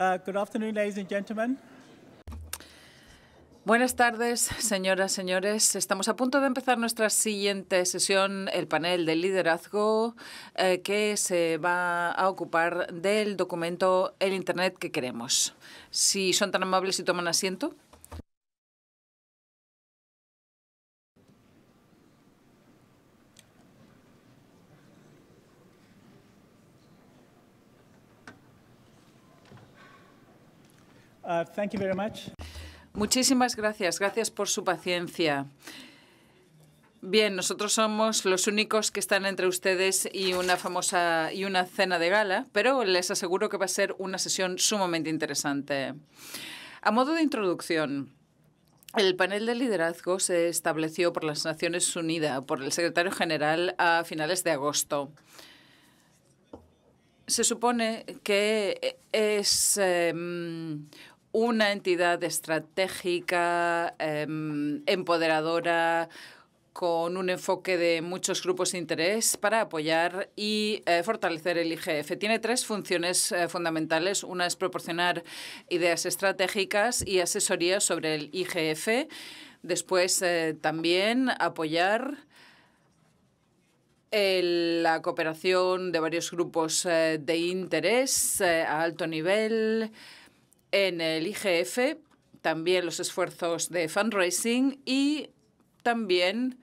Uh, Buenas tardes, señoras, señores. Estamos a punto de empezar nuestra siguiente sesión, el panel de liderazgo, eh, que se va a ocupar del documento El Internet que queremos. Si son tan amables y toman asiento. Uh, Muchísimas gracias. Gracias por su paciencia. Bien, nosotros somos los únicos que están entre ustedes y una famosa y una cena de gala, pero les aseguro que va a ser una sesión sumamente interesante. A modo de introducción, el panel de liderazgo se estableció por las Naciones Unidas, por el secretario general, a finales de agosto. Se supone que es em, una entidad estratégica, em, empoderadora, con un enfoque de muchos grupos de interés para apoyar y eh, fortalecer el IGF. Tiene tres funciones eh, fundamentales. Una es proporcionar ideas estratégicas y asesoría sobre el IGF. Después, eh, también apoyar la cooperación de varios grupos de interés a alto nivel en el IGF, también los esfuerzos de fundraising y también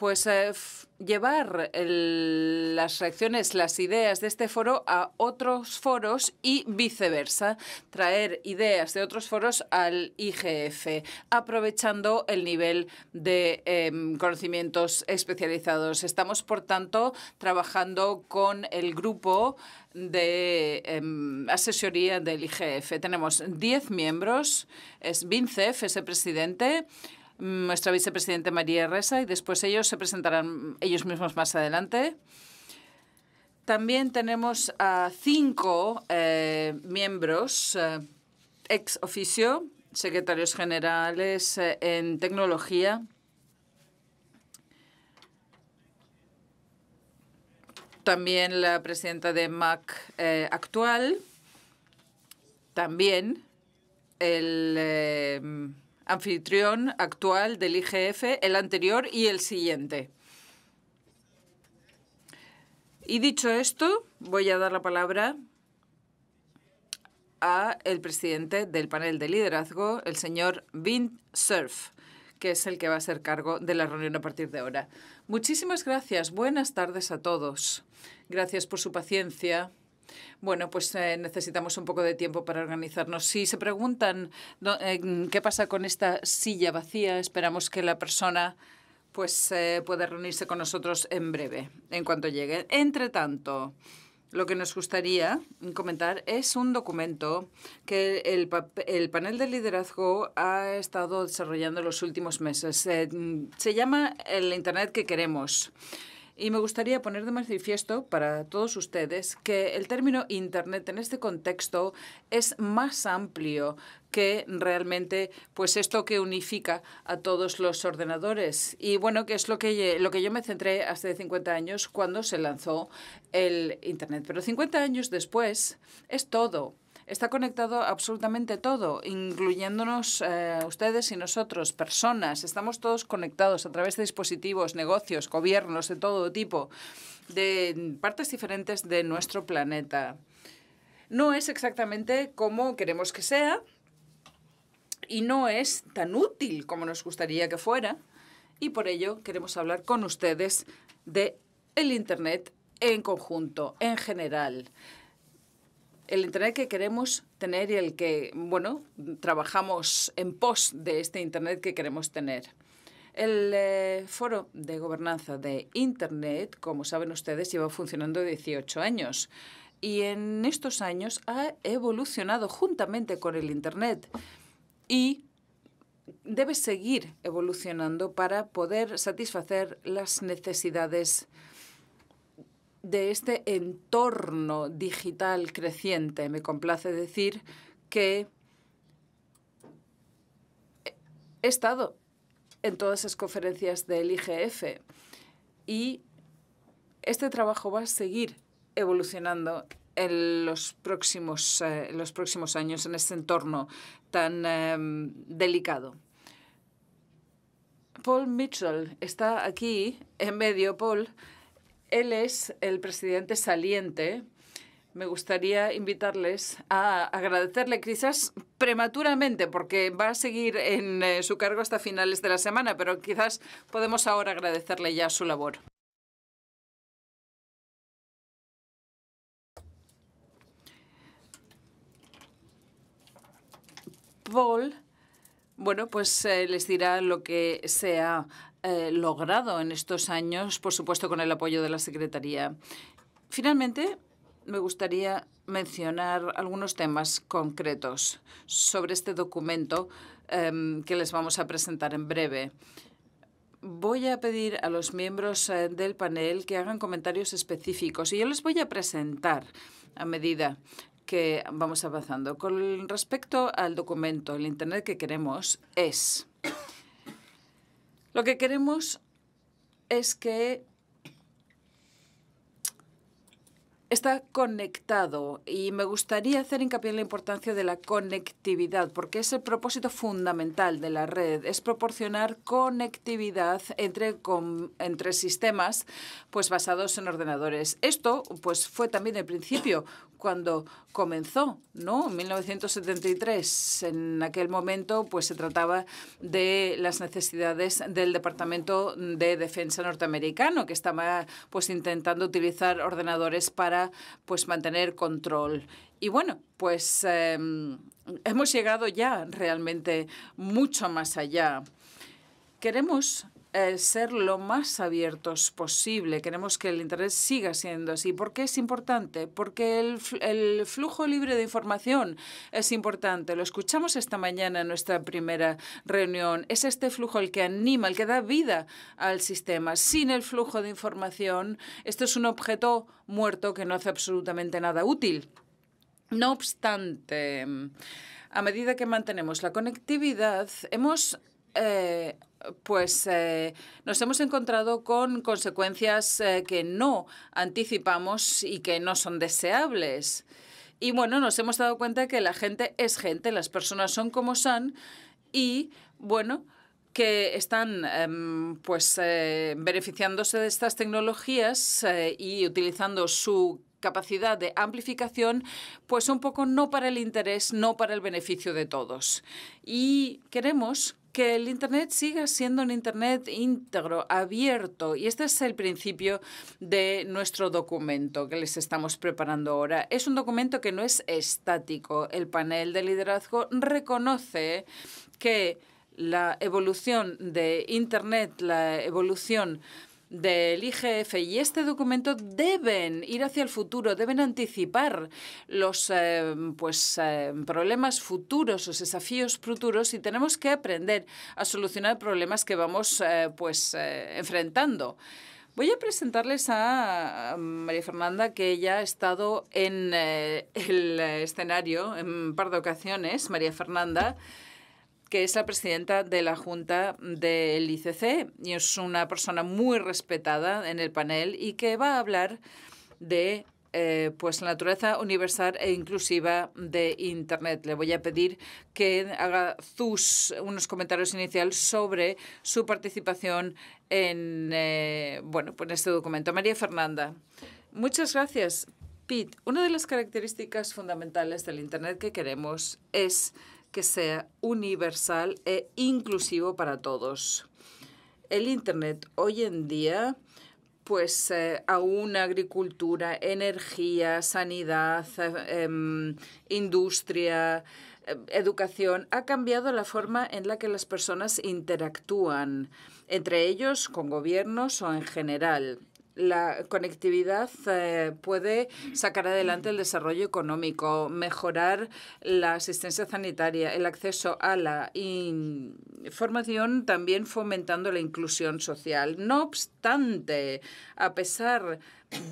pues eh, llevar las reacciones, las ideas de este foro a otros foros y viceversa, traer ideas de otros foros al IGF, aprovechando el nivel de em, conocimientos especializados. Estamos, por tanto, trabajando con el grupo de em, asesoría del IGF. Tenemos 10 miembros, es Vincef, ese presidente, nuestra vicepresidenta María Reza y después ellos se presentarán ellos mismos más adelante. También tenemos a cinco eh, miembros eh, ex oficio, secretarios generales eh, en tecnología. También la presidenta de MAC actual. También el anfitrión actual del IGF, el anterior y el siguiente. Y dicho esto, voy a dar la palabra a el presidente del panel de liderazgo, el señor Vint Cerf, que es el que va a ser cargo de la reunión a partir de ahora. Muchísimas gracias. Buenas tardes a todos. Gracias por su paciencia bueno, pues eh, necesitamos un poco de tiempo para organizarnos. Si se preguntan eh, qué pasa con esta silla vacía, esperamos que la persona pues eh, pueda reunirse con nosotros en breve, en cuanto llegue. Entre tanto, lo que nos gustaría comentar es un documento que el, el panel de liderazgo ha estado desarrollando en los últimos meses. Mm, se llama El Internet que queremos. Y me gustaría poner de manifiesto para todos ustedes que el término Internet en este contexto es más amplio que realmente pues esto que unifica a todos los ordenadores y bueno que es lo que lo que yo me centré hace 50 años cuando se lanzó el internet pero 50 años después es todo está conectado absolutamente todo, incluyéndonos eh, ustedes y nosotros, personas. Estamos todos conectados a través de dispositivos, negocios, gobiernos de todo tipo, de partes diferentes de nuestro planeta. No es exactamente como queremos que sea y no es tan útil como nos gustaría que fuera. Y por ello queremos hablar con ustedes de el Internet en conjunto, en general el Internet que queremos tener y el que, bueno, trabajamos en pos de este Internet que queremos tener. El eh, foro de gobernanza de Internet, como saben ustedes, lleva funcionando 18 años y en estos años ha evolucionado juntamente con el Internet y debe seguir evolucionando para poder satisfacer las necesidades de este entorno digital creciente. Me complace decir que he estado en todas esas conferencias del IGF y este trabajo va a seguir evolucionando en los próximos, eh, años en este entorno tan em, delicado. Paul Mitchell está aquí en medio, él es el presidente saliente. Me gustaría invitarles a agradecerle quizás prematuramente, porque va a seguir en eh, su cargo hasta finales de la semana, pero quizás podemos ahora agradecerle ya su labor. Paul, bueno, pues eh, les dirá lo que sea eh, logrado en estos años, por supuesto con el apoyo de la Secretaría. Finalmente, me gustaría mencionar algunos temas concretos sobre este documento em, que les vamos a presentar en breve. Voy a pedir a los miembros eh, del panel que hagan comentarios específicos y yo les voy a presentar a medida que vamos avanzando. Con respecto al documento, el Internet que queremos es lo que queremos es que está conectado y me gustaría hacer hincapié en la importancia de la conectividad, porque es el propósito fundamental de la red, es proporcionar conectividad entre, con, entre sistemas pues, basados en ordenadores. Esto pues, fue también el principio cuando comenzó, ¿no? En 1973, en aquel momento pues, se trataba de las necesidades del Departamento de Defensa norteamericano, que estaba pues, intentando utilizar ordenadores para pues mantener control. Y bueno, pues em, hemos llegado ya realmente mucho más allá. Queremos ser lo más abiertos posible. Queremos que el Internet siga siendo así. ¿Por qué es importante? Porque el, flujo libre de información es importante. Lo escuchamos esta mañana en nuestra primera reunión. Es este flujo el que anima, el que da vida al sistema. Sin el flujo de información, esto es un objeto muerto que no hace absolutamente nada útil. No obstante, a medida que mantenemos la conectividad, hemos eh, pues eh, nos hemos encontrado con consecuencias eh, que no anticipamos y que no son deseables. Y bueno, nos hemos dado cuenta que la gente es gente, las personas son como son y bueno, que están em, pues eh, beneficiándose de estas tecnologías y utilizando su capacidad de amplificación, pues un poco no para el interés, no para el beneficio de todos. Y queremos que el Internet siga siendo un Internet íntegro, abierto. Y este es el principio de nuestro documento que les estamos preparando ahora. Es un documento que no es estático. El panel de liderazgo reconoce que la evolución de Internet, la evolución del IGF y este documento deben ir hacia el futuro, deben anticipar los eh, pues, eh, problemas futuros, los desafíos futuros y tenemos que aprender a solucionar problemas que vamos eh, pues, enfrentando. Voy a presentarles a María Fernanda, que ya ha estado en el escenario en un par de ocasiones. María Fernanda que es la presidenta de la Junta del ICC y es una persona muy respetada en el panel y que va a hablar de eh, pues la naturaleza universal e inclusiva de Internet. Le voy a pedir que haga sus unos comentarios iniciales sobre su participación en eh, bueno pues, en este documento. María Fernanda, muchas gracias. Pete, una de las características fundamentales del Internet que queremos es que sea universal e inclusivo para todos. El Internet hoy en día pues eh, aún agricultura, energía, sanidad, em, industria, em, educación, ha cambiado la forma en la que las personas interactúan, entre ellos con gobiernos o en general la conectividad eh, puede sacar adelante el desarrollo económico, mejorar la asistencia sanitaria, el acceso a la información, también fomentando la inclusión social. No obstante, a pesar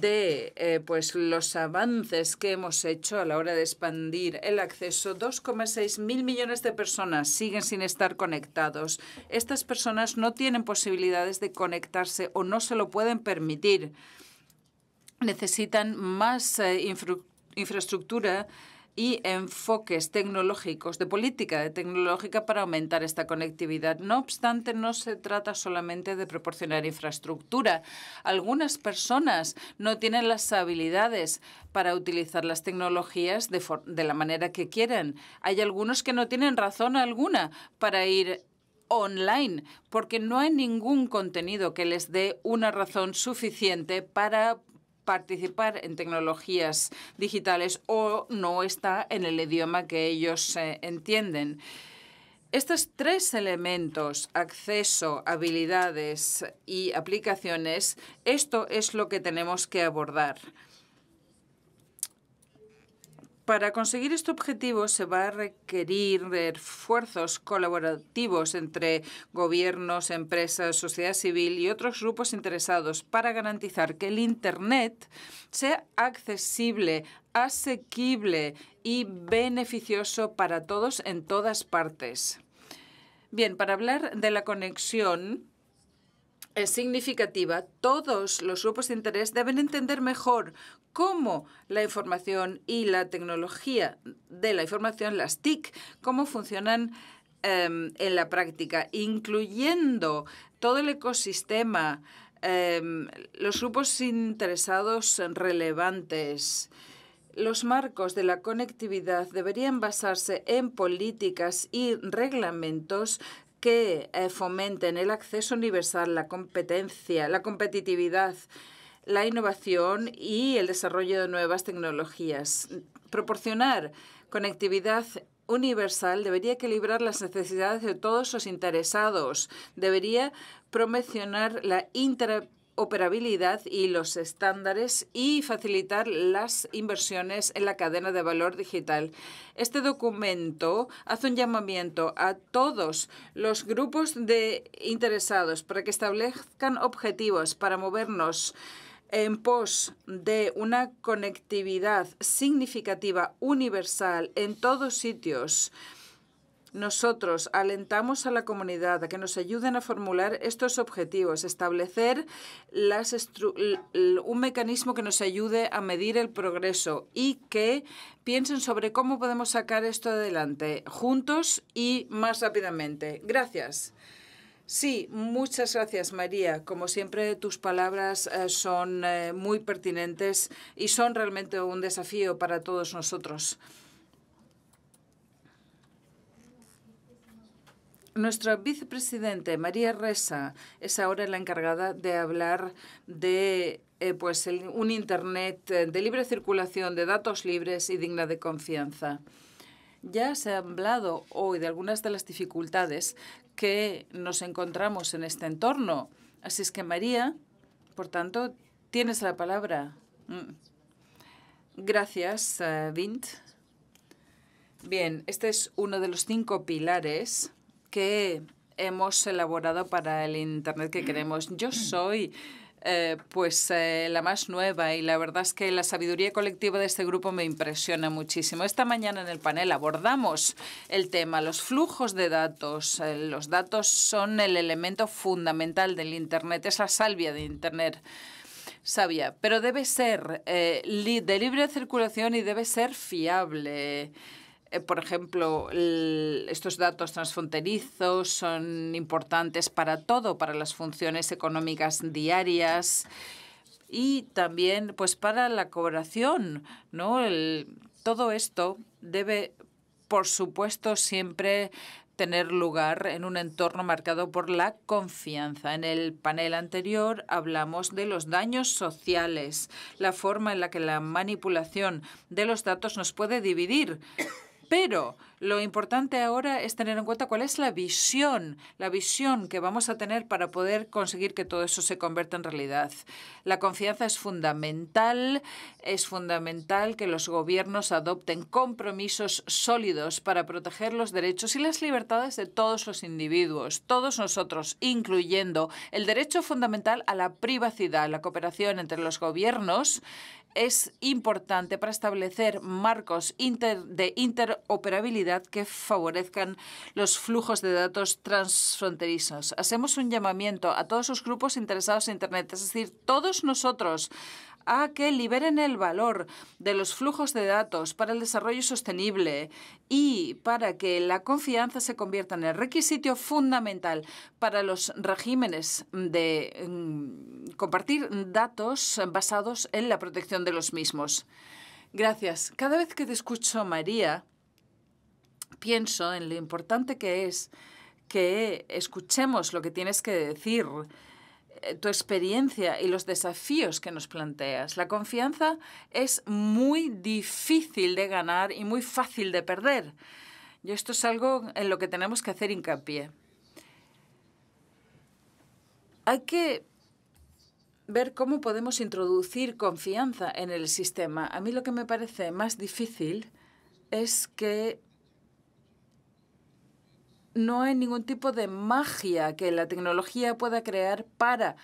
de eh, pues los avances que hemos hecho a la hora de expandir el acceso, 2,6 mil millones de personas siguen sin estar conectados. Estas personas no tienen posibilidades de conectarse o no se lo pueden permitir. Necesitan más eh, infraestructura y enfoques tecnológicos, de política de tecnológica para aumentar esta conectividad. No obstante, no se trata solamente de proporcionar infraestructura. Algunas personas no tienen las habilidades para utilizar las tecnologías de, de la manera que quieren. Hay algunos que no tienen razón alguna para ir online, porque no hay ningún contenido que les dé una razón suficiente para participar en tecnologías digitales o no está en el idioma que ellos eh, entienden. Estos tres elementos, acceso, habilidades y aplicaciones, esto es lo que tenemos que abordar. Para conseguir este objetivo se va a requerir esfuerzos colaborativos entre gobiernos, empresas, sociedad civil y otros grupos interesados para garantizar que el Internet sea accesible, asequible y beneficioso para todos en todas partes. Bien, para hablar de la conexión, es significativa, todos los grupos de interés deben entender mejor cómo la información y la tecnología de la información, las TIC, cómo funcionan em, en la práctica, incluyendo todo el ecosistema, em, los grupos interesados relevantes. Los marcos de la conectividad deberían basarse en políticas y reglamentos que eh, fomenten el acceso universal, la competencia, la competitividad, la innovación y el desarrollo de nuevas tecnologías. Proporcionar conectividad universal debería equilibrar las necesidades de todos los interesados, debería promocionar la interoperabilidad operabilidad y los estándares y facilitar las inversiones en la cadena de valor digital. Este documento hace un llamamiento a todos los grupos de interesados para que establezcan objetivos para movernos en pos de una conectividad significativa universal en todos sitios nosotros alentamos a la comunidad a que nos ayuden a formular estos objetivos, establecer un mecanismo que nos ayude a medir el progreso y que piensen sobre cómo podemos sacar esto adelante juntos y más rápidamente. Gracias. Sí, muchas gracias María. Como siempre, tus palabras eh, son eh, muy pertinentes y son realmente un desafío para todos nosotros. Nuestra vicepresidente María Reza es ahora la encargada de hablar de eh, pues un Internet eh, de libre circulación, de datos libres y digna de confianza. Ya se ha hablado hoy de algunas de las dificultades que nos encontramos en este entorno. Así es que, María, por tanto, tienes la palabra. Mm. Gracias, eh, Vint. Bien, este es uno de los cinco pilares que hemos elaborado para el Internet que queremos. Yo soy... Eh, pues eh, la más nueva y la verdad es que la sabiduría colectiva de este grupo me impresiona muchísimo. Esta mañana en el panel abordamos el tema, los flujos de datos. Eh, los datos son el elemento fundamental del Internet, es la salvia de Internet. Sabia, pero debe ser de libre circulación y debe ser fiable. Eh, por ejemplo, estos datos transfronterizos son importantes para todo, para las funciones económicas diarias y también pues para la cobración, ¿no? todo esto debe, por supuesto, siempre tener lugar en un entorno marcado por la confianza. En el panel anterior hablamos de los daños sociales, la forma en la que la manipulación de los datos nos puede dividir pero lo importante ahora es tener en cuenta cuál es la visión, la visión que vamos a tener para poder conseguir que todo eso se convierta en realidad. La confianza es fundamental, es fundamental que los gobiernos adopten compromisos sólidos para proteger los derechos y las libertades de todos los individuos, todos nosotros, incluyendo el derecho fundamental a la privacidad, la cooperación entre los gobiernos es importante para establecer marcos de interoperabilidad que favorezcan los flujos de datos transfronterizos. Hacemos un llamamiento a todos los grupos interesados en Internet, es decir, todos nosotros a que liberen el valor de los flujos de datos para el desarrollo sostenible y para que la confianza se convierta en el requisito fundamental para los regímenes de mm, compartir datos basados en la protección de los mismos. Gracias. Cada vez que te escucho, María, pienso en lo importante que es que escuchemos lo que tienes que decir eh, tu experiencia y los desafíos que nos planteas. La confianza es muy difícil de ganar y muy fácil de perder. Y esto es algo en lo que tenemos que hacer hincapié. Hay que ver cómo podemos introducir confianza en el sistema. A mí lo que me parece más difícil es que no hay ningún tipo de magia que la tecnología pueda crear para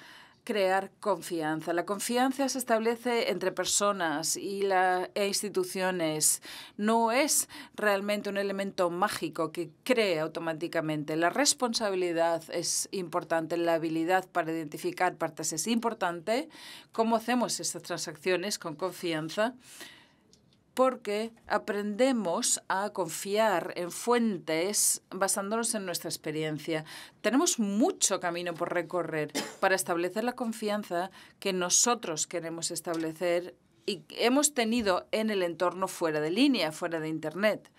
crear confianza. La confianza se establece entre personas y la, e instituciones. No es realmente un elemento mágico que cree automáticamente. La responsabilidad es importante, la habilidad para identificar partes es importante. ¿Cómo hacemos estas transacciones con confianza? porque aprendemos a confiar en fuentes basándonos en nuestra experiencia. Tenemos mucho camino por recorrer para establecer la confianza que nosotros queremos establecer y hemos tenido en el entorno fuera de línea, fuera de Internet.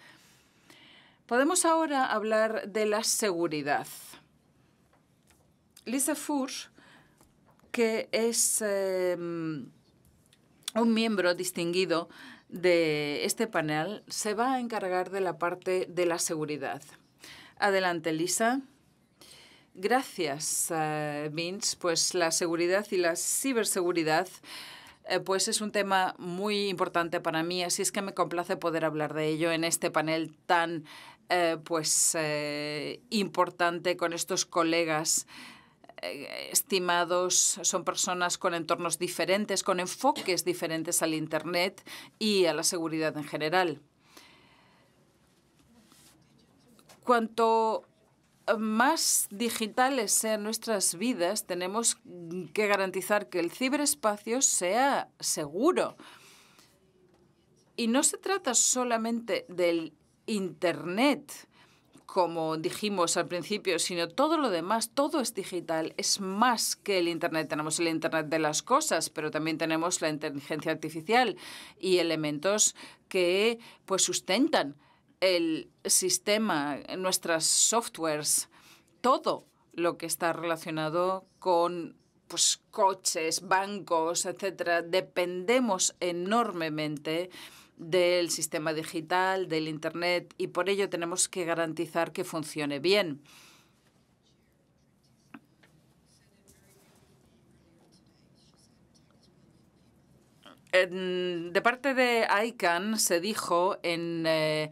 Podemos ahora hablar de la seguridad. Lisa Fursch, que es em, un miembro distinguido de este panel se va a encargar de la parte de la seguridad. Adelante, Lisa. Gracias, eh, Vince. Pues la seguridad y la ciberseguridad eh, pues es un tema muy importante para mí, así es que me complace poder hablar de ello en este panel tan eh, pues importante con estos colegas eh, estimados son personas con entornos diferentes, con enfoques diferentes al Internet y a la seguridad en general. Cuanto eh, más digitales sean nuestras vidas, tenemos que garantizar que el ciberespacio sea seguro. Y no se trata solamente del Internet, como dijimos al principio, sino todo lo demás, todo es digital, es más que el Internet. Tenemos el Internet de las cosas, pero también tenemos la inteligencia artificial y elementos que pues sustentan el sistema, nuestras softwares, todo lo que está relacionado con pues, coches, bancos, etcétera. Dependemos enormemente del sistema digital, del Internet, y por ello tenemos que garantizar que funcione bien. de parte de ICANN se dijo en eh,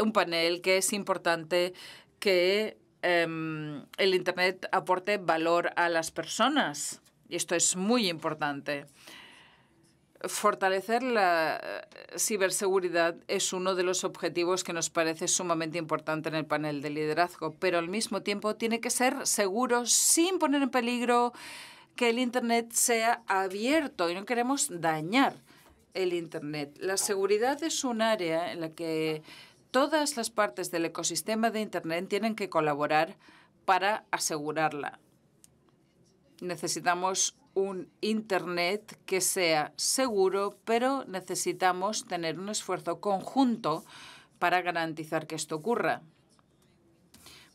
un panel que es importante que em, el Internet aporte valor a las personas. Y esto es muy importante. Fortalecer la eh, ciberseguridad es uno de los objetivos que nos parece sumamente importante en el panel de liderazgo, pero al mismo tiempo tiene que ser seguro sin poner en peligro que el Internet sea abierto y no queremos dañar el Internet. La seguridad es un área en la que todas las partes del ecosistema de Internet tienen que colaborar para asegurarla. Necesitamos un Internet que sea seguro, pero necesitamos tener un esfuerzo conjunto para garantizar que esto ocurra.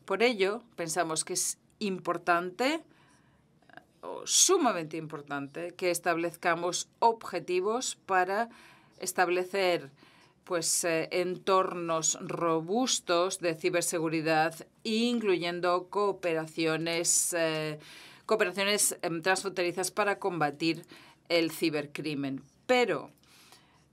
Por ello, pensamos que es importante, o sumamente importante, que establezcamos objetivos para establecer pues eh, entornos robustos de ciberseguridad, incluyendo cooperaciones eh, cooperaciones em, transfronterizas para combatir el cibercrimen. Pero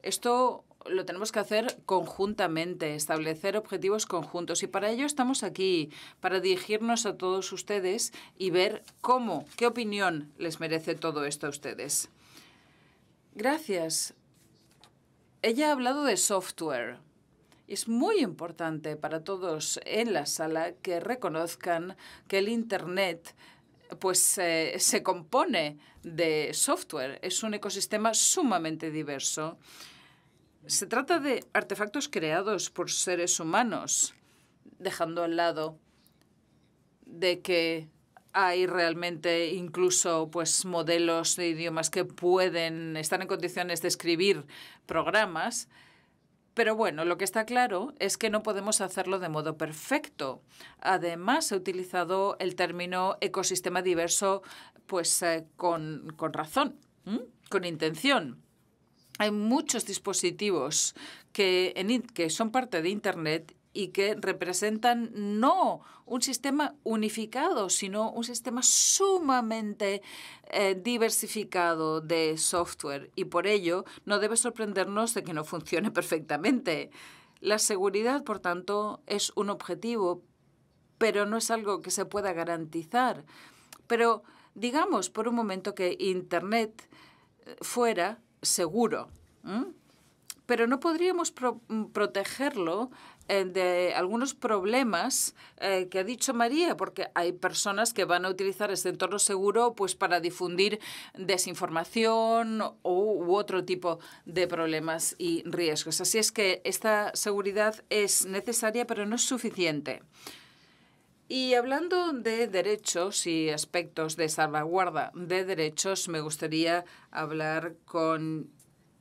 esto lo tenemos que hacer conjuntamente, establecer objetivos conjuntos. Y para ello estamos aquí, para dirigirnos a todos ustedes y ver cómo, qué opinión les merece todo esto a ustedes. Gracias. Ella ha hablado de software. Es muy importante para todos en la sala que reconozcan que el Internet pues eh, se compone de software. Es un ecosistema sumamente diverso. Se trata de artefactos creados por seres humanos, dejando al lado de que hay realmente incluso pues modelos de idiomas que pueden estar en condiciones de escribir programas pero bueno, lo que está claro es que no podemos hacerlo de modo perfecto. Además, he utilizado el término ecosistema diverso pues eh, con, razón, con intención. Hay muchos dispositivos que, que son parte de Internet y que representan no un sistema unificado, sino un sistema sumamente eh, diversificado de software y por ello no debe sorprendernos de que no funcione perfectamente. La seguridad, por tanto, es un objetivo, pero no es algo que se pueda garantizar. Pero digamos por un momento que Internet eh, fuera seguro, pero no podríamos protegerlo eh, de algunos problemas eh, que ha dicho María, porque hay personas que van a utilizar este entorno seguro pues para difundir desinformación u, otro tipo de problemas y riesgos. Así es que esta seguridad es necesaria, pero no es suficiente. Y hablando de derechos y aspectos de salvaguarda de derechos, me gustaría hablar con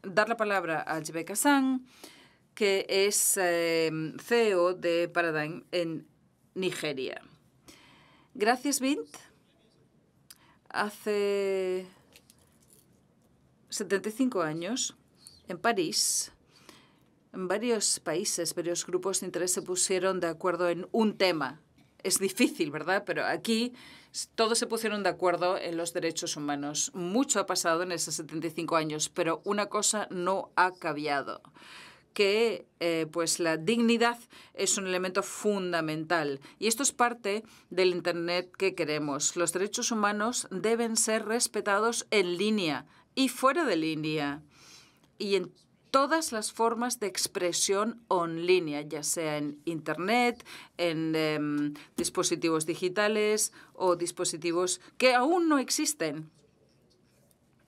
dar la palabra a Jibeka Kassan que es em, CEO de Paradigm en Nigeria. Gracias, Vint. Hace 75 años, en París, en varios países, varios grupos de interés se pusieron de acuerdo en un tema. Es difícil, ¿verdad? Pero aquí todos se pusieron de acuerdo en los derechos humanos. Mucho ha pasado en esos 75 años, pero una cosa no ha cambiado que eh, pues la dignidad es un elemento fundamental y esto es parte del Internet que queremos. Los derechos humanos deben ser respetados en línea y fuera de línea y en todas las formas de expresión en línea, ya sea en Internet, en em, dispositivos digitales o dispositivos que aún no existen.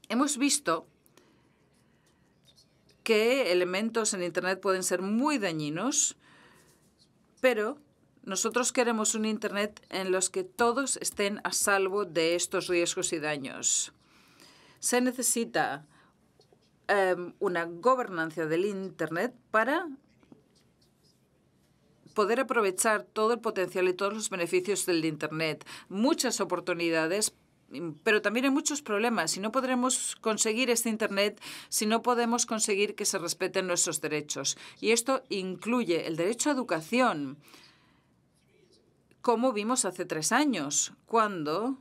Hemos visto que elementos en Internet pueden ser muy dañinos, pero nosotros queremos un Internet en los que todos estén a salvo de estos riesgos y daños. Se necesita em, una gobernanza del Internet para poder aprovechar todo el potencial y todos los beneficios del Internet. Muchas oportunidades Mm, pero también hay muchos problemas. y no podremos conseguir este Internet, si no podemos conseguir que se respeten nuestros derechos. Y esto incluye el derecho a educación, como vimos hace tres años, cuando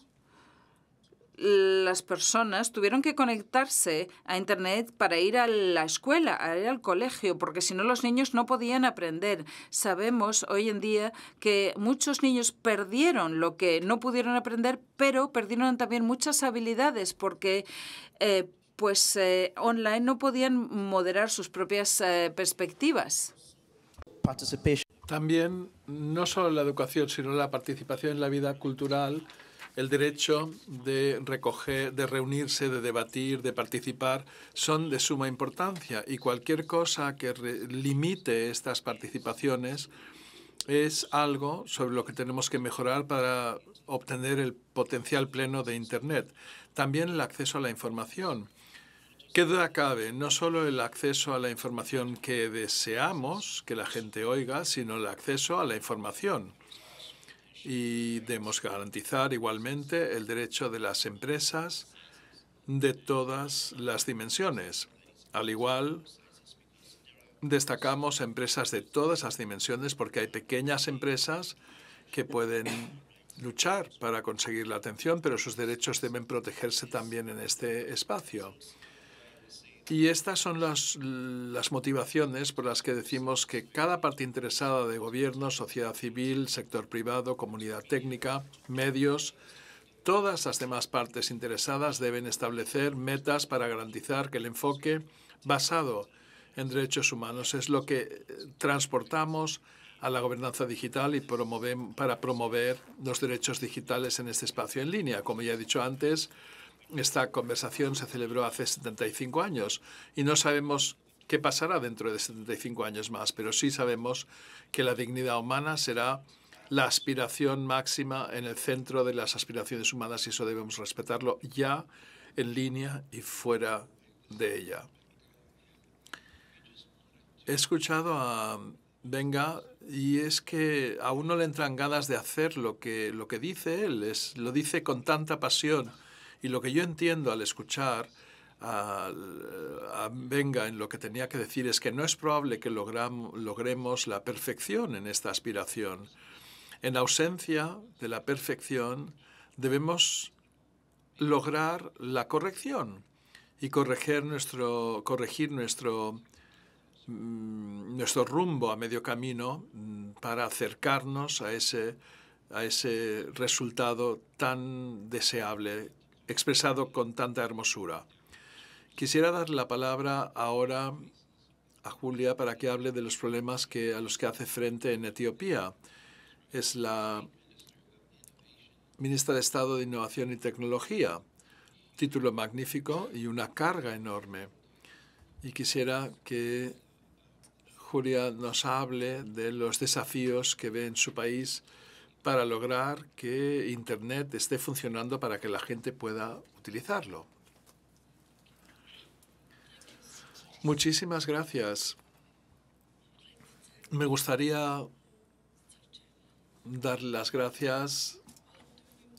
las personas tuvieron que conectarse a Internet para ir a la escuela, a ir al colegio, porque si no los niños no podían aprender. Sabemos hoy en día que muchos niños perdieron lo que no pudieron aprender, pero perdieron también muchas habilidades porque... Eh, pues eh, online no podían moderar sus propias eh, perspectivas. También no solo la educación, sino la participación en la vida cultural el derecho de recoger, de reunirse, de debatir, de participar, son de suma importancia y cualquier cosa que limite estas participaciones es algo sobre lo que tenemos que mejorar para obtener el potencial pleno de Internet. También el acceso a la información. ¿Qué duda cabe? No solo el acceso a la información que deseamos que la gente oiga, sino el acceso a la información y debemos garantizar igualmente el derecho de las empresas de todas las dimensiones. Al igual, destacamos empresas de todas las dimensiones porque hay pequeñas empresas que pueden luchar para conseguir la atención, pero sus derechos deben protegerse también en este espacio. Y estas son las, motivaciones por las que decimos que cada parte interesada de gobierno, sociedad civil, sector privado, comunidad técnica, medios, todas las demás partes interesadas deben establecer metas para garantizar que el enfoque basado en derechos humanos es lo que eh, transportamos a la gobernanza digital y para promover los derechos digitales en este espacio en línea. Como ya he dicho antes, esta conversación se celebró hace 75 años y no sabemos qué pasará dentro de 75 años más, pero sí sabemos que la dignidad humana será la aspiración máxima en el centro de las aspiraciones humanas y eso debemos respetarlo ya en línea y fuera de ella. He escuchado a Venga y es que a uno le entran ganas de hacer lo que, lo que dice él, es, lo dice con tanta pasión y lo que yo entiendo al escuchar a, a Venga en lo que tenía que decir es que no es probable que logremos la perfección en esta aspiración. En ausencia de la perfección debemos lograr la corrección y corregir nuestro, corregir nuestro, mm, nuestro rumbo a medio camino mm, para acercarnos a ese, a ese resultado tan deseable expresado con tanta hermosura. Quisiera dar la palabra ahora a Julia para que hable de los problemas que, a los que hace frente en Etiopía. Es la ministra de Estado de Innovación y Tecnología, título magnífico y una carga enorme. Y quisiera que Julia nos hable de los desafíos que ve en su país para lograr que Internet esté funcionando para que la gente pueda utilizarlo. Muchísimas gracias. Me gustaría dar las gracias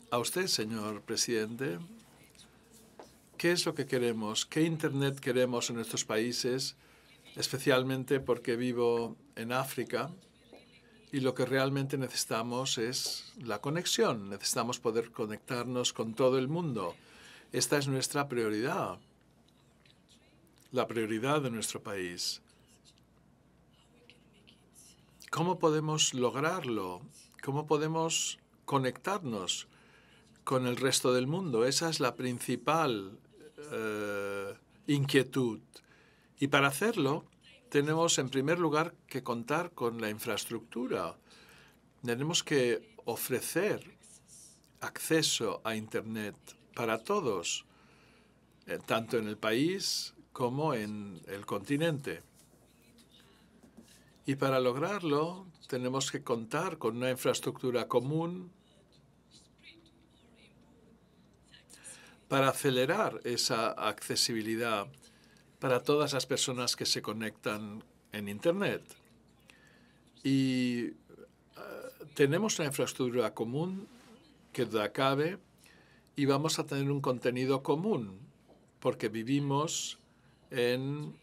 a usted, señor presidente. ¿Qué es lo que queremos? ¿Qué Internet queremos en nuestros países? Especialmente porque vivo en África. Y lo que realmente necesitamos es la conexión, necesitamos poder conectarnos con todo el mundo. Esta es nuestra prioridad, la prioridad de nuestro país. ¿Cómo podemos lograrlo? ¿Cómo podemos conectarnos con el resto del mundo? Esa es la principal eh, inquietud. Y para hacerlo, tenemos en primer lugar que contar con la infraestructura. Tenemos que ofrecer acceso a Internet para todos, eh, tanto en el país como en el continente. Y para lograrlo tenemos que contar con una infraestructura común para acelerar esa accesibilidad para todas las personas que se conectan en Internet. Y eh, tenemos una infraestructura común que da cabe y vamos a tener un contenido común porque vivimos en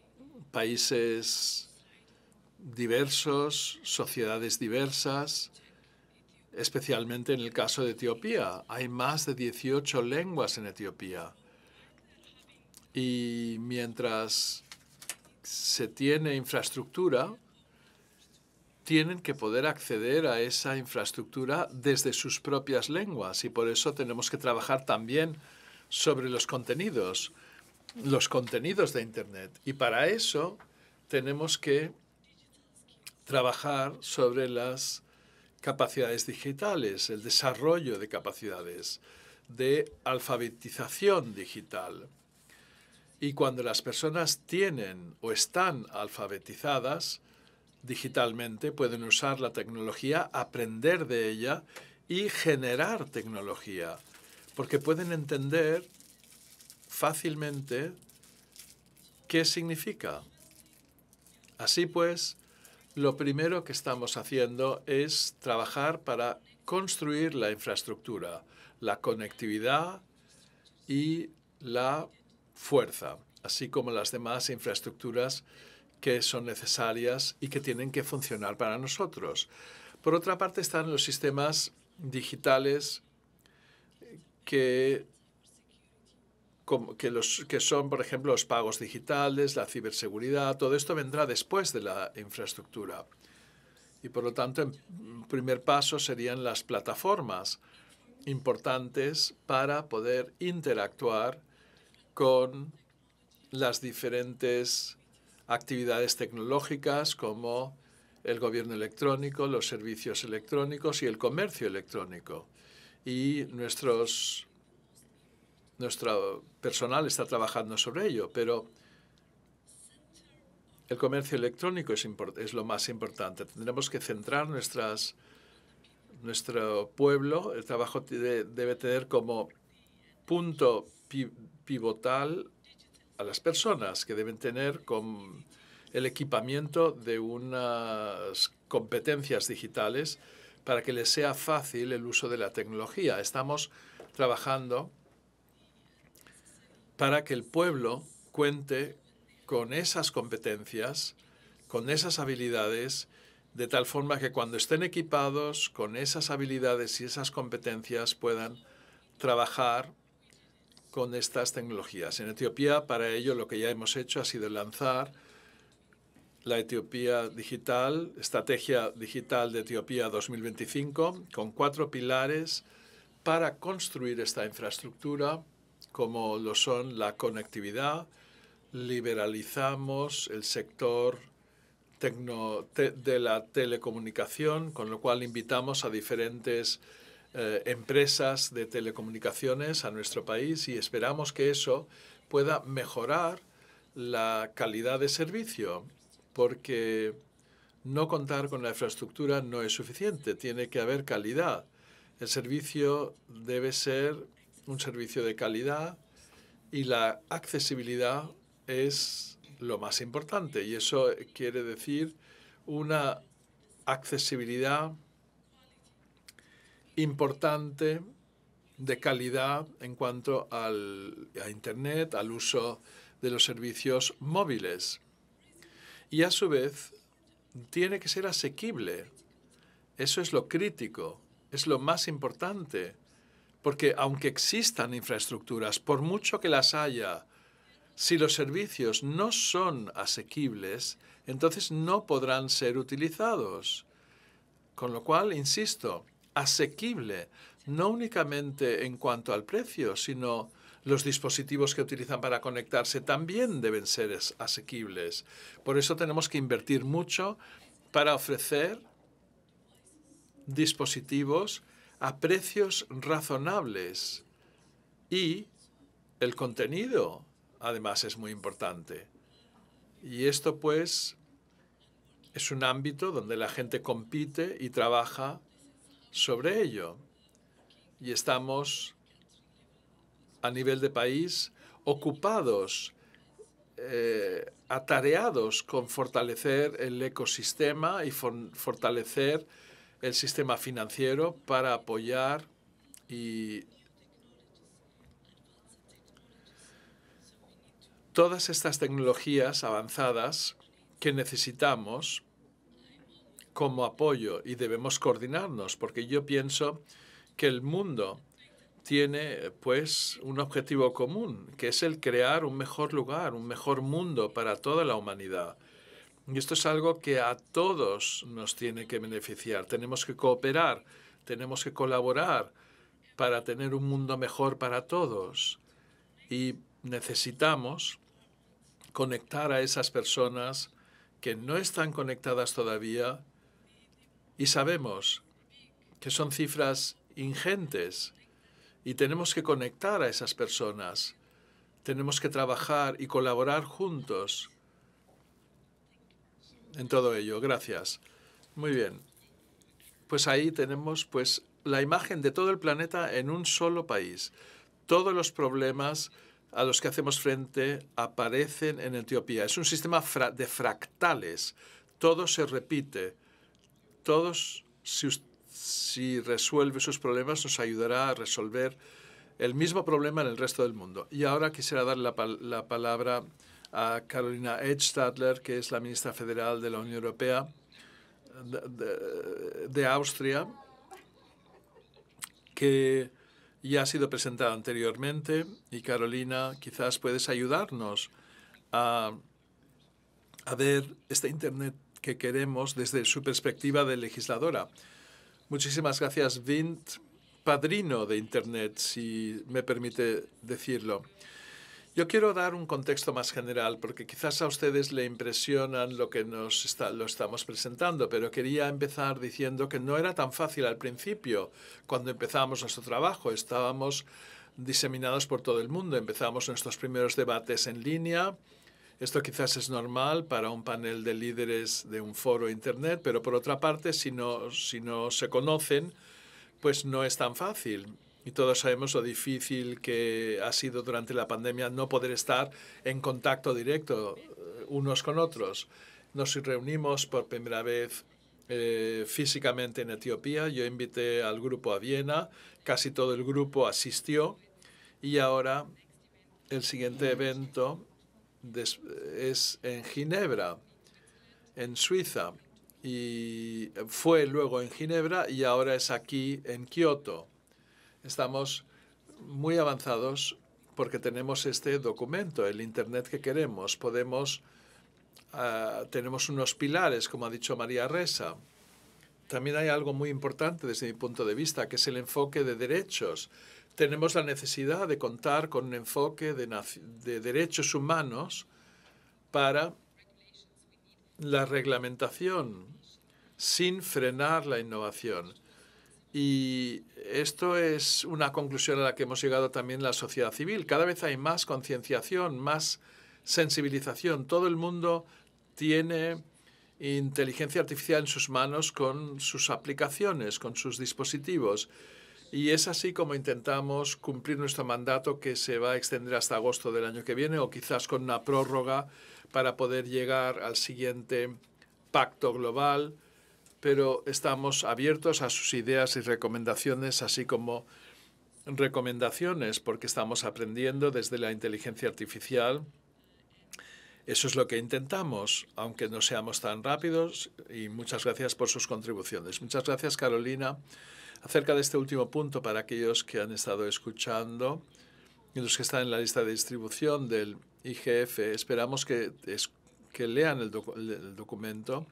países diversos, sociedades diversas, especialmente en el caso de Etiopía. Hay más de 18 lenguas en Etiopía y mientras se tiene infraestructura, tienen que poder acceder a esa infraestructura desde sus propias lenguas y por eso tenemos que trabajar también sobre los contenidos, los contenidos de Internet. Y para eso tenemos que trabajar sobre las capacidades digitales, el desarrollo de capacidades de alfabetización digital. Y cuando las personas tienen o están alfabetizadas digitalmente, pueden usar la tecnología, aprender de ella y generar tecnología, porque pueden entender fácilmente qué significa. Así pues, lo primero que estamos haciendo es trabajar para construir la infraestructura, la conectividad y la fuerza, así como las demás infraestructuras que son necesarias y que tienen que funcionar para nosotros. Por otra parte están los sistemas digitales que, que, los, que son, por ejemplo, los pagos digitales, la ciberseguridad, todo esto vendrá después de la infraestructura. Y por lo tanto, en primer paso serían las plataformas importantes para poder interactuar con las diferentes actividades tecnológicas como el gobierno electrónico, los servicios electrónicos y el comercio electrónico. Y nuestros, nuestro personal está trabajando sobre ello, pero el comercio electrónico es, es lo más importante. Tendremos que centrar nuestras, nuestro pueblo. El trabajo debe tener como punto pivotal a las personas que deben tener con el equipamiento de unas competencias digitales para que les sea fácil el uso de la tecnología. Estamos trabajando para que el pueblo cuente con esas competencias, con esas habilidades, de tal forma que cuando estén equipados con esas habilidades y esas competencias puedan trabajar con estas tecnologías. En Etiopía, para ello, lo que ya hemos hecho ha sido lanzar la Etiopía Digital, Estrategia Digital de Etiopía 2025, con cuatro pilares para construir esta infraestructura, como lo son la conectividad, liberalizamos el sector de la telecomunicación, con lo cual invitamos a diferentes eh, empresas de telecomunicaciones a nuestro país y esperamos que eso pueda mejorar la calidad de servicio, porque no contar con la infraestructura no es suficiente, tiene que haber calidad. El servicio debe ser un servicio de calidad y la accesibilidad es lo más importante y eso quiere decir una accesibilidad importante de calidad en cuanto al, a Internet, al uso de los servicios móviles. Y a su vez, tiene que ser asequible. Eso es lo crítico, es lo más importante. Porque aunque existan infraestructuras, por mucho que las haya, si los servicios no son asequibles, entonces no podrán ser utilizados. Con lo cual, insisto, asequible, no únicamente en cuanto al precio, sino los dispositivos que utilizan para conectarse también deben ser asequibles. Por eso tenemos que invertir mucho para ofrecer dispositivos a precios razonables y el contenido además es muy importante. Y esto pues es un ámbito donde la gente compite y trabaja sobre ello. Y estamos a nivel de país ocupados, eh, atareados con fortalecer el ecosistema y fortalecer el sistema financiero para apoyar y todas estas tecnologías avanzadas que necesitamos como apoyo y debemos coordinarnos, porque yo pienso que el mundo tiene pues un objetivo común, que es el crear un mejor lugar, un mejor mundo para toda la humanidad. Y esto es algo que a todos nos tiene que beneficiar. Tenemos que cooperar, tenemos que colaborar para tener un mundo mejor para todos. Y necesitamos conectar a esas personas que no están conectadas todavía y sabemos que son cifras ingentes y tenemos que conectar a esas personas. Tenemos que trabajar y colaborar juntos en todo ello. Gracias. Muy bien. Pues ahí tenemos pues la imagen de todo el planeta en un solo país. Todos los problemas a los que hacemos frente aparecen en Etiopía. Es un sistema de fractales. Todo se repite todos, si, resuelve sus problemas, nos ayudará a resolver el mismo problema en el resto del mundo. Y ahora quisiera dar la, palabra a Carolina Edstadler, que es la ministra federal de la Unión Europea de, Austria, que ya ha sido presentada anteriormente. Y Carolina, quizás puedes ayudarnos a, a ver este Internet que queremos desde su perspectiva de legisladora. Muchísimas gracias, Vint, padrino de Internet, si me permite decirlo. Yo quiero dar un contexto más general, porque quizás a ustedes le impresionan lo que nos lo estamos presentando, pero quería empezar diciendo que no era tan fácil al principio, cuando empezamos nuestro trabajo. Estábamos diseminados por todo el mundo. Empezamos nuestros primeros debates en línea, esto quizás es normal para un panel de líderes de un foro Internet, pero por otra parte, si no, si no se conocen, pues no es tan fácil. Y todos sabemos lo difícil que ha sido durante la pandemia no poder estar en contacto directo eh, unos con otros. Nos reunimos por primera vez eh, físicamente en Etiopía. Yo invité al grupo a Viena, casi todo el grupo asistió y ahora el siguiente evento es en Ginebra, en Suiza, y fue luego en Ginebra y ahora es aquí en Kioto. Estamos muy avanzados porque tenemos este documento, el Internet que queremos. Podemos, ah, tenemos unos pilares, como ha dicho María Reza. También hay algo muy importante desde mi punto de vista, que es el enfoque de derechos tenemos la necesidad de contar con un enfoque de, de derechos humanos para la reglamentación sin frenar la innovación. Y esto es una conclusión a la que hemos llegado también la sociedad civil. Cada vez hay más concienciación, más sensibilización. Todo el mundo tiene inteligencia artificial en sus manos con sus aplicaciones, con sus dispositivos. Y es así como intentamos cumplir nuestro mandato que se va a extender hasta agosto del año que viene o quizás con una prórroga para poder llegar al siguiente pacto global, pero estamos abiertos a sus ideas y recomendaciones, así como recomendaciones, porque estamos aprendiendo desde la inteligencia artificial. Eso es lo que intentamos, aunque no seamos tan rápidos, y muchas gracias por sus contribuciones. Muchas gracias, Carolina. Acerca de este último punto, para aquellos que han estado escuchando y los que están en la lista de distribución del IGF, esperamos que, lean el, el documento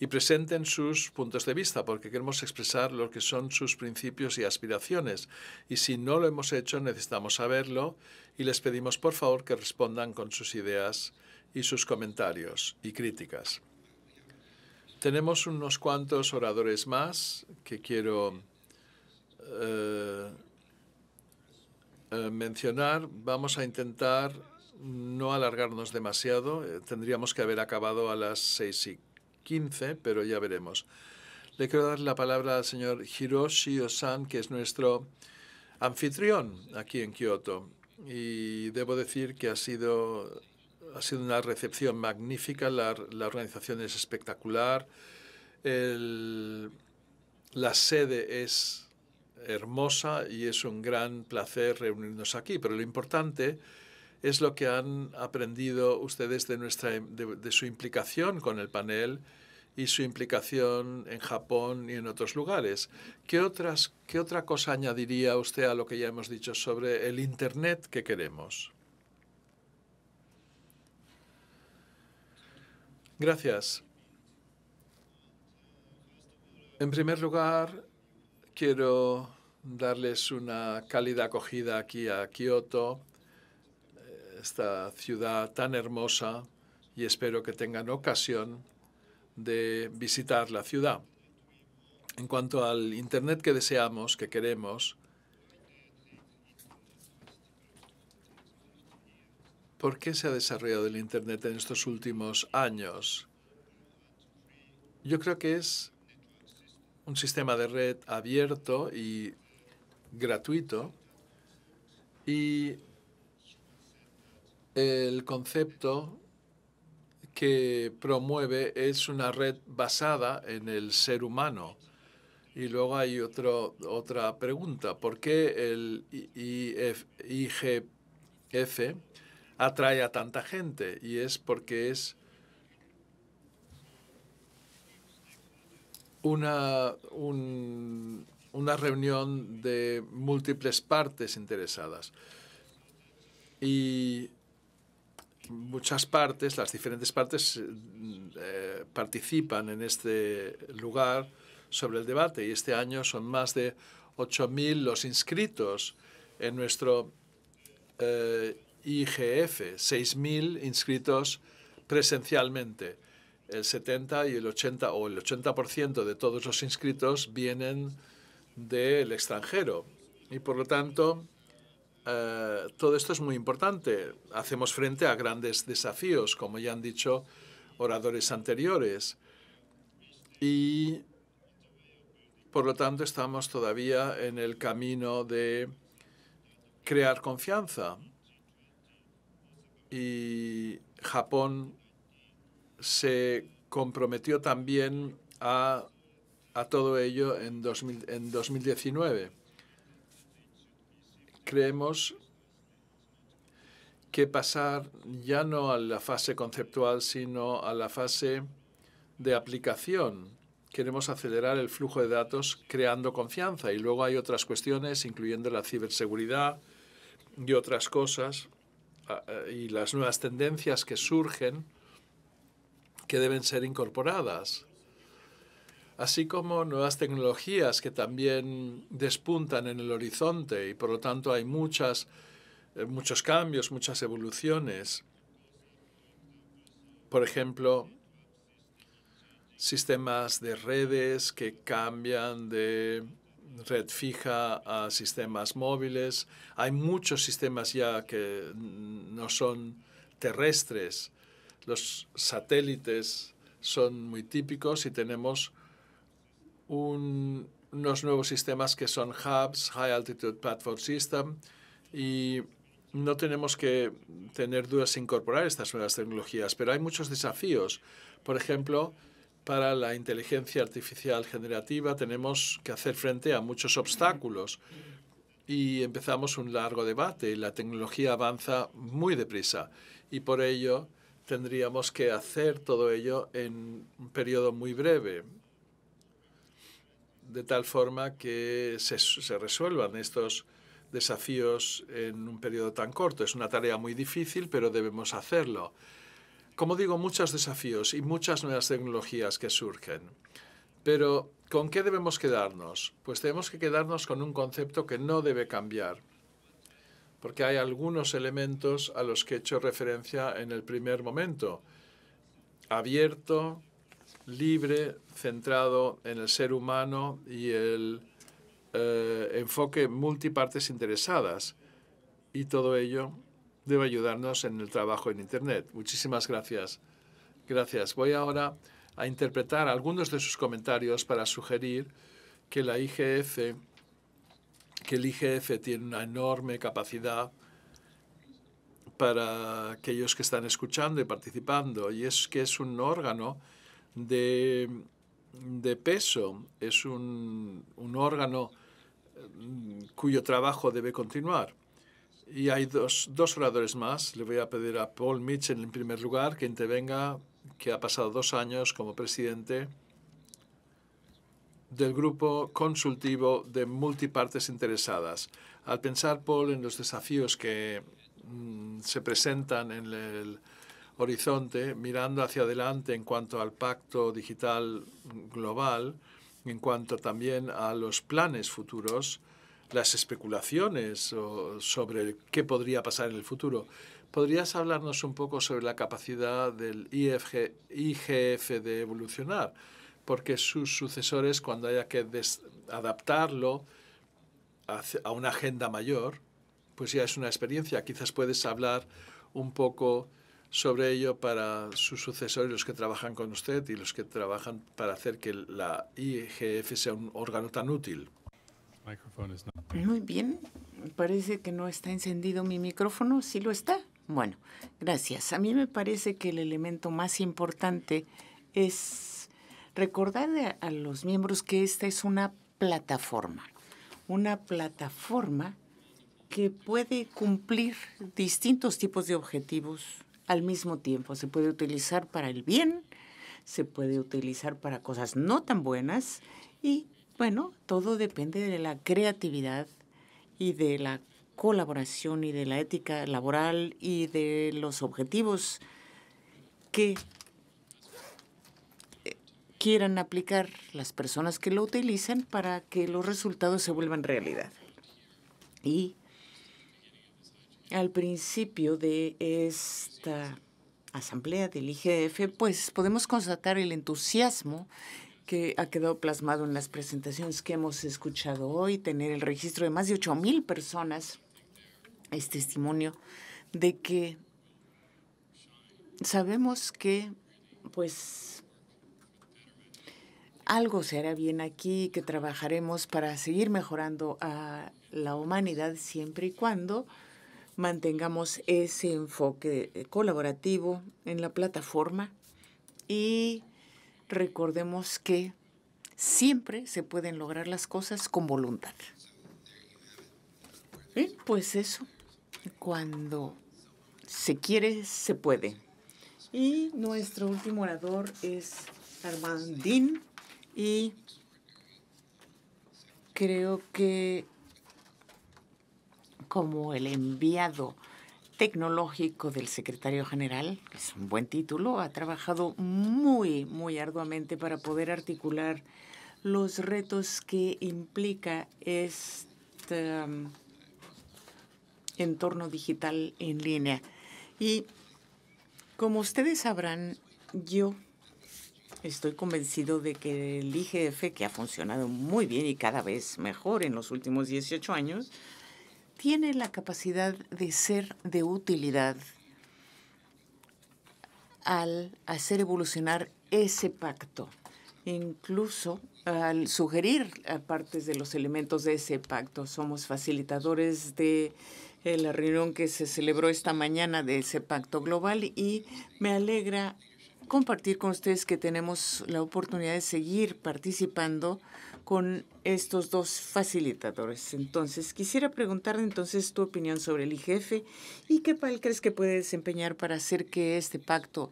y presenten sus puntos de vista, porque queremos expresar lo que son sus principios y aspiraciones. Y si no lo hemos hecho, necesitamos saberlo y les pedimos, por favor, que respondan con sus ideas y sus comentarios y críticas. Tenemos unos cuantos oradores más que quiero eh, eh, mencionar. Vamos a intentar no alargarnos demasiado. Eh, tendríamos que haber acabado a las 6 y 15, pero ya veremos. Le quiero dar la palabra al señor Hiroshi Osan, que es nuestro anfitrión aquí en Kioto. Y debo decir que ha sido, ha sido una recepción magnífica, la, organización es espectacular, la sede es hermosa y es un gran placer reunirnos aquí, pero lo importante es lo que han aprendido ustedes de, nuestra, de, su implicación con el panel y su implicación en Japón y en otros lugares. ¿Qué, otras, ¿Qué otra cosa añadiría usted a lo que ya hemos dicho sobre el Internet que queremos? Gracias. En primer lugar, Quiero darles una cálida acogida aquí a Kioto, eh, esta ciudad tan hermosa, y espero que tengan ocasión de visitar la ciudad. En cuanto al Internet que deseamos, que queremos, ¿por qué se ha desarrollado el Internet en estos últimos años? Yo creo que es un sistema de red abierto y gratuito y el concepto que promueve es una red basada en el ser humano. Y luego hay otra pregunta. ¿Por qué el IGF atrae a tanta gente? Y es porque es una, una reunión de múltiples partes interesadas. Y muchas partes, las diferentes partes eh, participan en este lugar sobre el debate y este año son más de 8.000 los inscritos en nuestro eh, IGF, 6.000 inscritos presencialmente el 70 y el 80 o el 80% de todos los inscritos vienen del extranjero. Y por lo tanto, eh, todo esto es muy importante. Hacemos frente a grandes desafíos, como ya han dicho oradores anteriores. Y por lo tanto, estamos todavía en el camino de crear confianza. Y Japón se comprometió también a, todo ello en, en 2019. Creemos que pasar ya no a la fase conceptual, sino a la fase de aplicación. Queremos acelerar el flujo de datos creando confianza y luego hay otras cuestiones, incluyendo la ciberseguridad y otras cosas ah, eh, y las nuevas tendencias que surgen que deben ser incorporadas, así como nuevas tecnologías que también despuntan en el horizonte y por lo tanto hay muchas, eh, muchos cambios, muchas evoluciones. Por ejemplo, sistemas de redes que cambian de red fija a sistemas móviles. Hay muchos sistemas ya que no son terrestres los satélites son muy típicos y tenemos unos nuevos sistemas que son hubs, High Altitude Platform System, y no tenemos que tener dudas en incorporar estas nuevas tecnologías, pero hay muchos desafíos. Por ejemplo, para la inteligencia artificial generativa tenemos que hacer frente a muchos obstáculos y empezamos un largo debate. La tecnología avanza muy deprisa y por ello tendríamos que hacer todo ello en un periodo muy breve, de tal forma que se, resuelvan estos desafíos en un periodo tan corto. Es una tarea muy difícil, pero debemos hacerlo. Como digo, muchos desafíos y muchas nuevas tecnologías que surgen. Pero, ¿con qué debemos quedarnos? Pues tenemos que quedarnos con un concepto que no debe cambiar porque hay algunos elementos a los que he hecho referencia en el primer momento. Abierto, libre, centrado en el ser humano y el eh, enfoque multipartes interesadas. Y todo ello debe ayudarnos en el trabajo en Internet. Muchísimas gracias. Gracias. Voy ahora a interpretar algunos de sus comentarios para sugerir que la IGF que el IGF tiene una enorme capacidad para aquellos que están escuchando y participando, y es que es un órgano de, peso, es un, órgano mm, cuyo trabajo debe continuar. Y hay dos, dos, oradores más. Le voy a pedir a Paul Mitchell, en primer lugar, que intervenga, que ha pasado dos años como presidente del grupo consultivo de multipartes interesadas. Al pensar, Paul, en los desafíos que mm, se presentan en el horizonte, mirando hacia adelante en cuanto al pacto digital mm, global, en cuanto también a los planes futuros, las especulaciones sobre qué podría pasar en el futuro. ¿Podrías hablarnos un poco sobre la capacidad del IGF de evolucionar? porque sus sucesores, cuando haya que adaptarlo a una agenda mayor, pues ya es una experiencia. Quizás puedes hablar un poco sobre ello para sus sucesores, los que trabajan con usted y los que trabajan para hacer que la IGF sea un órgano tan útil. Muy bien, parece que no está encendido mi micrófono, sí lo está. Bueno, gracias. A mí me parece que el elemento más importante es Recordar a los miembros que esta es una plataforma, una plataforma que puede cumplir distintos tipos de objetivos al mismo tiempo. Se puede utilizar para el bien, se puede utilizar para cosas no tan buenas y bueno, todo depende de la creatividad y de la colaboración y de la ética laboral y de los objetivos que quieran aplicar las personas que lo utilizan para que los resultados se vuelvan realidad. Y al principio de esta asamblea del IGF, pues podemos constatar el entusiasmo que ha quedado plasmado en las presentaciones que hemos escuchado hoy, tener el registro de más de 8,000 personas, es testimonio de que sabemos que pues algo se hará bien aquí, que trabajaremos para seguir mejorando a la humanidad siempre y cuando mantengamos ese enfoque eh, colaborativo en la plataforma y recordemos que siempre se pueden lograr las cosas con voluntad. Pues eso, cuando se quiere, se puede. Y nuestro último orador es Armandín. Y creo que como el enviado tecnológico del secretario general, que es un buen título, ha trabajado muy, muy arduamente para poder articular los retos que implica este um, entorno digital en línea. Y como ustedes sabrán, yo Estoy convencido de que el IGF, que ha funcionado muy bien y cada vez mejor en los últimos 18 años, tiene la capacidad de ser de utilidad al hacer evolucionar ese pacto, incluso al sugerir partes de los elementos de ese pacto. Somos facilitadores de eh, la reunión que se celebró esta mañana de ese pacto global y me alegra compartir con ustedes que tenemos la oportunidad de seguir participando con estos dos facilitadores. Entonces, quisiera preguntarle entonces tu opinión sobre el IGF y qué papel crees que puede desempeñar para hacer que este pacto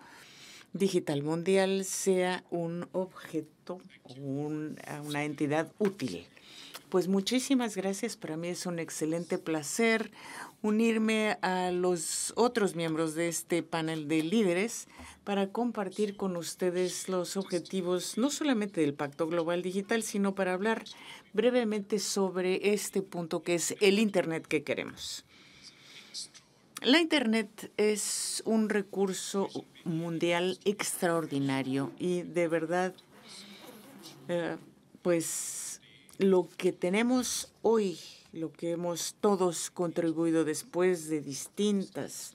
digital mundial sea un objeto, un, una entidad útil. Pues muchísimas gracias. Para mí es un excelente placer, unirme a los otros miembros de este panel de líderes para compartir con ustedes los objetivos no solamente del Pacto Global Digital, sino para hablar brevemente sobre este punto que es el Internet que queremos. La Internet es un recurso mundial extraordinario y de verdad, eh, pues lo que tenemos hoy lo que hemos todos contribuido después de distintas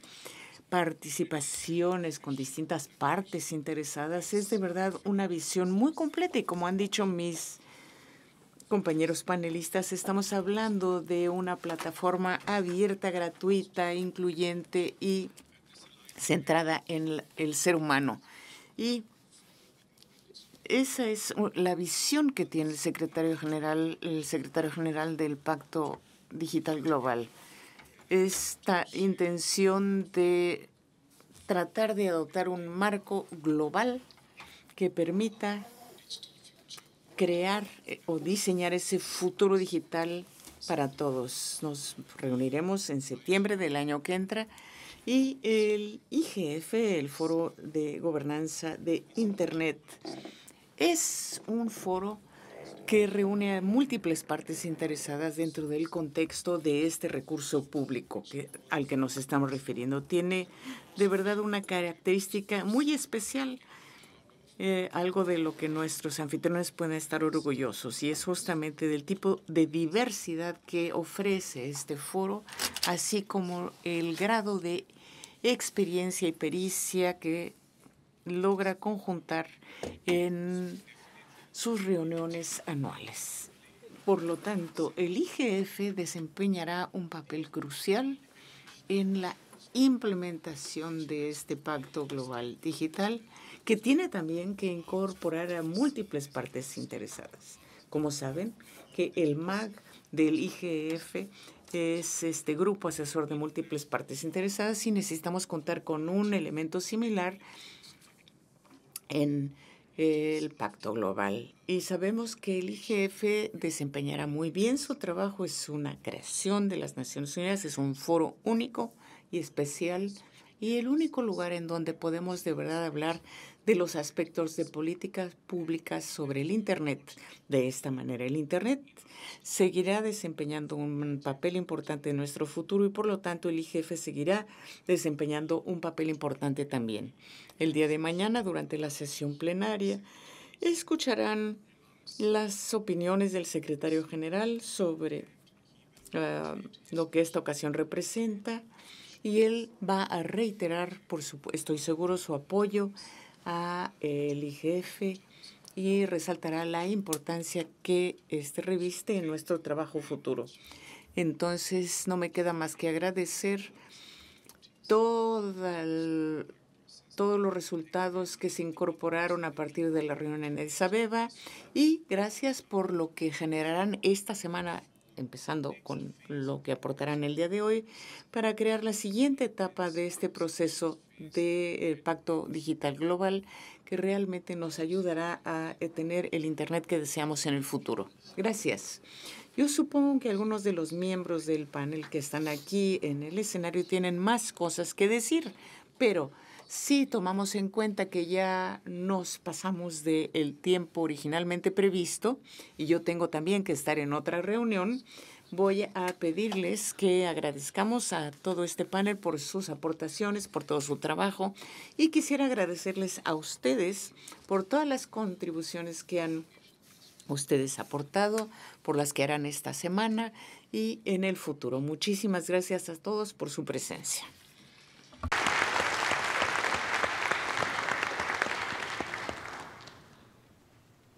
participaciones con distintas partes interesadas es de verdad una visión muy completa y como han dicho mis compañeros panelistas, estamos hablando de una plataforma abierta, gratuita, incluyente y centrada en el ser humano. Y esa es la visión que tiene el secretario general, el secretario general del Pacto Digital Global. Esta intención de tratar de adoptar un marco global que permita crear eh, o diseñar ese futuro digital para todos. Nos reuniremos en septiembre del año que entra y el IGF, el Foro de Gobernanza de Internet, es un foro que reúne a múltiples partes interesadas dentro del contexto de este recurso público que, al que nos estamos refiriendo. Tiene de verdad una característica muy especial, eh, algo de lo que nuestros anfitriones pueden estar orgullosos, y es justamente del tipo de diversidad que ofrece este foro, así como el grado de experiencia y pericia que logra conjuntar en sus reuniones anuales. Por lo tanto, el IGF desempeñará un papel crucial en la implementación de este Pacto Global Digital, que tiene también que incorporar a múltiples partes interesadas. Como saben, que el MAG del IGF es este grupo asesor de múltiples partes interesadas y necesitamos contar con un elemento similar en el Pacto Global. Y sabemos que el IGF desempeñará muy bien su trabajo. Es una creación de las Naciones Unidas, es un foro único y especial y el único lugar en donde podemos de verdad hablar de los aspectos de políticas públicas sobre el Internet. De esta manera, el Internet seguirá desempeñando un papel importante en nuestro futuro y, por lo tanto, el IGF seguirá desempeñando un papel importante también. El día de mañana, durante la sesión plenaria, escucharán las opiniones del secretario general sobre ah, lo que esta ocasión representa y él va a reiterar, por supuesto, estoy seguro, su apoyo a el IGF y resaltará la importancia que este reviste en nuestro trabajo futuro. Entonces, no me queda más que agradecer todos los resultados que se incorporaron a partir de la reunión en El Sabeba y gracias por lo que generarán esta semana empezando con lo que aportarán el día de hoy, para crear la siguiente etapa de este proceso del Pacto Digital Global que realmente nos ayudará a eh, tener el Internet que deseamos en el futuro. Gracias. Yo supongo que algunos de los miembros del panel que están aquí en el escenario tienen más cosas que decir, pero si tomamos en cuenta que ya nos pasamos del tiempo originalmente previsto y yo tengo también que estar en otra reunión, voy a pedirles que agradezcamos a todo este panel por sus aportaciones, por todo su trabajo y quisiera agradecerles a ustedes por todas las contribuciones que han ustedes aportado, por las que harán esta semana y en el futuro. Muchísimas gracias a todos por su presencia.